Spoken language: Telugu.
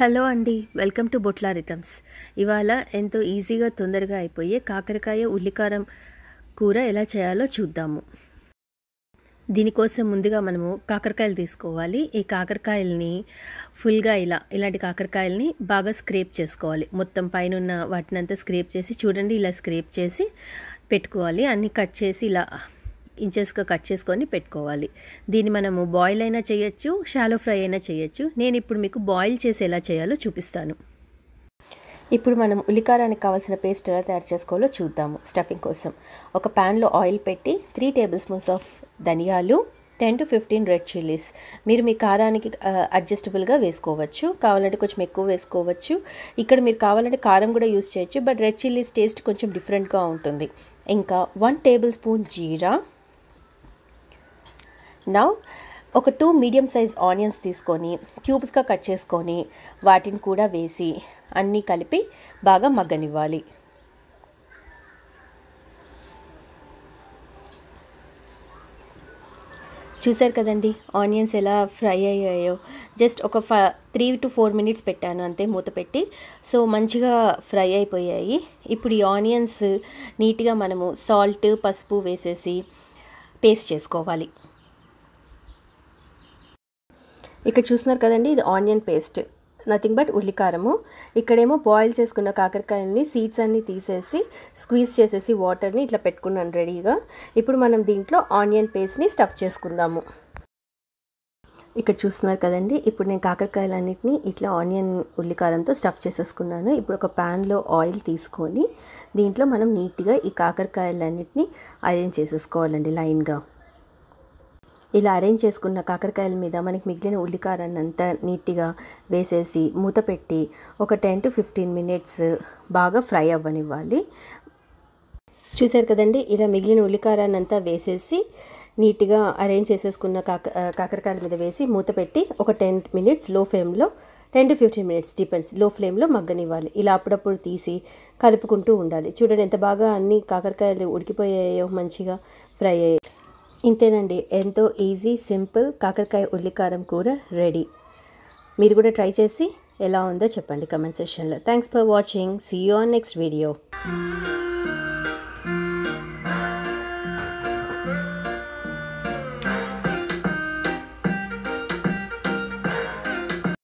హలో అండి వెల్కమ్ టు బొట్లా రిథమ్స్ ఇవాళ ఎంతో ఈజీగా తొందరగా అయిపోయే కాకరకాయ ఉల్లికారం కూర ఎలా చేయాలో చూద్దాము దీనికోసం ముందుగా మనము కాకరకాయలు తీసుకోవాలి ఈ కాకరకాయలని ఫుల్గా ఇలా ఇలాంటి కాకరకాయలని బాగా స్క్రేప్ చేసుకోవాలి మొత్తం పైన వాటినంతా స్క్రేప్ చేసి చూడండి ఇలా స్క్రేప్ చేసి పెట్టుకోవాలి అన్నీ కట్ చేసి ఇలా ఇంచెస్గా కట్ చేసుకొని పెట్టుకోవాలి దీన్ని మనము బాయిల్ అయినా చేయొచ్చు షాలో ఫ్రై అయినా చేయొచ్చు నేను ఇప్పుడు మీకు బాయిల్ చేసి ఎలా చేయాలో చూపిస్తాను ఇప్పుడు మనం ఉల్లికారానికి కావాల్సిన పేస్ట్ ఎలా తయారు చేసుకోవాలో చూద్దాము స్టఫింగ్ కోసం ఒక ప్యాన్లో ఆయిల్ పెట్టి త్రీ టేబుల్ స్పూన్స్ ఆఫ్ ధనియాలు ten to fifteen red chillies మీరు మీ కారానికి అడ్జస్టబుల్గా వేసుకోవచ్చు కావాలంటే కొంచెం ఎక్కువ వేసుకోవచ్చు ఇక్కడ మీరు కావాలంటే కారం కూడా యూస్ చేయొచ్చు బట్ రెడ్ చిల్లీస్ టేస్ట్ కొంచెం డిఫరెంట్గా ఉంటుంది ఇంకా వన్ టేబుల్ స్పూన్ జీరా నా ఒక టూ మీడియం సైజ్ ఆనియన్స్ తీసుకొని క్యూబ్స్గా కట్ చేసుకొని వాటిని కూడా వేసి అన్నీ కలిపి బాగా మగ్గనివ్వాలి చూసారు కదండి ఆనియన్స్ ఎలా ఫ్రై అయ్యాయో జస్ట్ ఒక ఫ త్రీ టు ఫోర్ మినిట్స్ పెట్టాను అంతే మూత పెట్టి సో మంచిగా ఫ్రై అయిపోయాయి ఇప్పుడు ఈ ఆనియన్స్ నీట్గా మనము సాల్ట్ పసుపు వేసేసి పేస్ట్ చేసుకోవాలి ఇక్కడ చూస్తున్నారు కదండి ఇది ఆనియన్ పేస్ట్ నథింగ్ బట్ ఉల్లికారము ఇక్కడేమో బాయిల్ చేసుకున్న కాకరకాయని సీడ్స్ అన్నీ తీసేసి స్క్వీజ్ చేసేసి వాటర్ని ఇట్లా పెట్టుకున్నాను రెడీగా ఇప్పుడు మనం దీంట్లో ఆనియన్ పేస్ట్ని స్టఫ్ చేసుకుందాము ఇక్కడ చూస్తున్నారు కదండి ఇప్పుడు నేను కాకరకాయలన్నింటినీ ఇట్లా ఆనియన్ ఉల్లికారంతో స్టఫ్ చేసేసుకున్నాను ఇప్పుడు ఒక ప్యాన్లో ఆయిల్ తీసుకొని దీంట్లో మనం నీట్గా ఈ కాకరకాయలన్నింటినీ అరేంజ్ చేసేసుకోవాలండి లైన్గా ఇలా అరేంజ్ చేసుకున్న కాకరకాయల మీద మనకి మిగిలిన ఉల్లికారాన్నంతా నీట్గా వేసేసి మూత పెట్టి ఒక టెన్ టు ఫిఫ్టీన్ మినిట్స్ బాగా ఫ్రై అవ్వనివ్వాలి చూసారు కదండి ఇలా మిగిలిన ఉల్లికారాన్నంతా వేసేసి నీట్గా అరేంజ్ చేసేసుకున్న కాక కాకరకాయల మీద వేసి మూత పెట్టి ఒక టెన్ మినిట్స్ లో ఫ్లేమ్లో ten to fifteen minutes depends లో ఫ్లేమ్లో మగ్గనివ్వాలి ఇలా అప్పుడప్పుడు తీసి కలుపుకుంటూ ఉండాలి చూడండి ఎంత బాగా అన్ని కాకరకాయలు ఉడికిపోయాయో మంచిగా ఫ్రై అయ్యాయి ఇంతేనండి ఎంతో ఈజీ సింపుల్ కాకరకాయ ఉల్లికారం కూర రెడీ మీరు కూడా ట్రై చేసి ఎలా ఉందో చెప్పండి కమెంట్ సెక్షన్లో thanks for watching see you on next video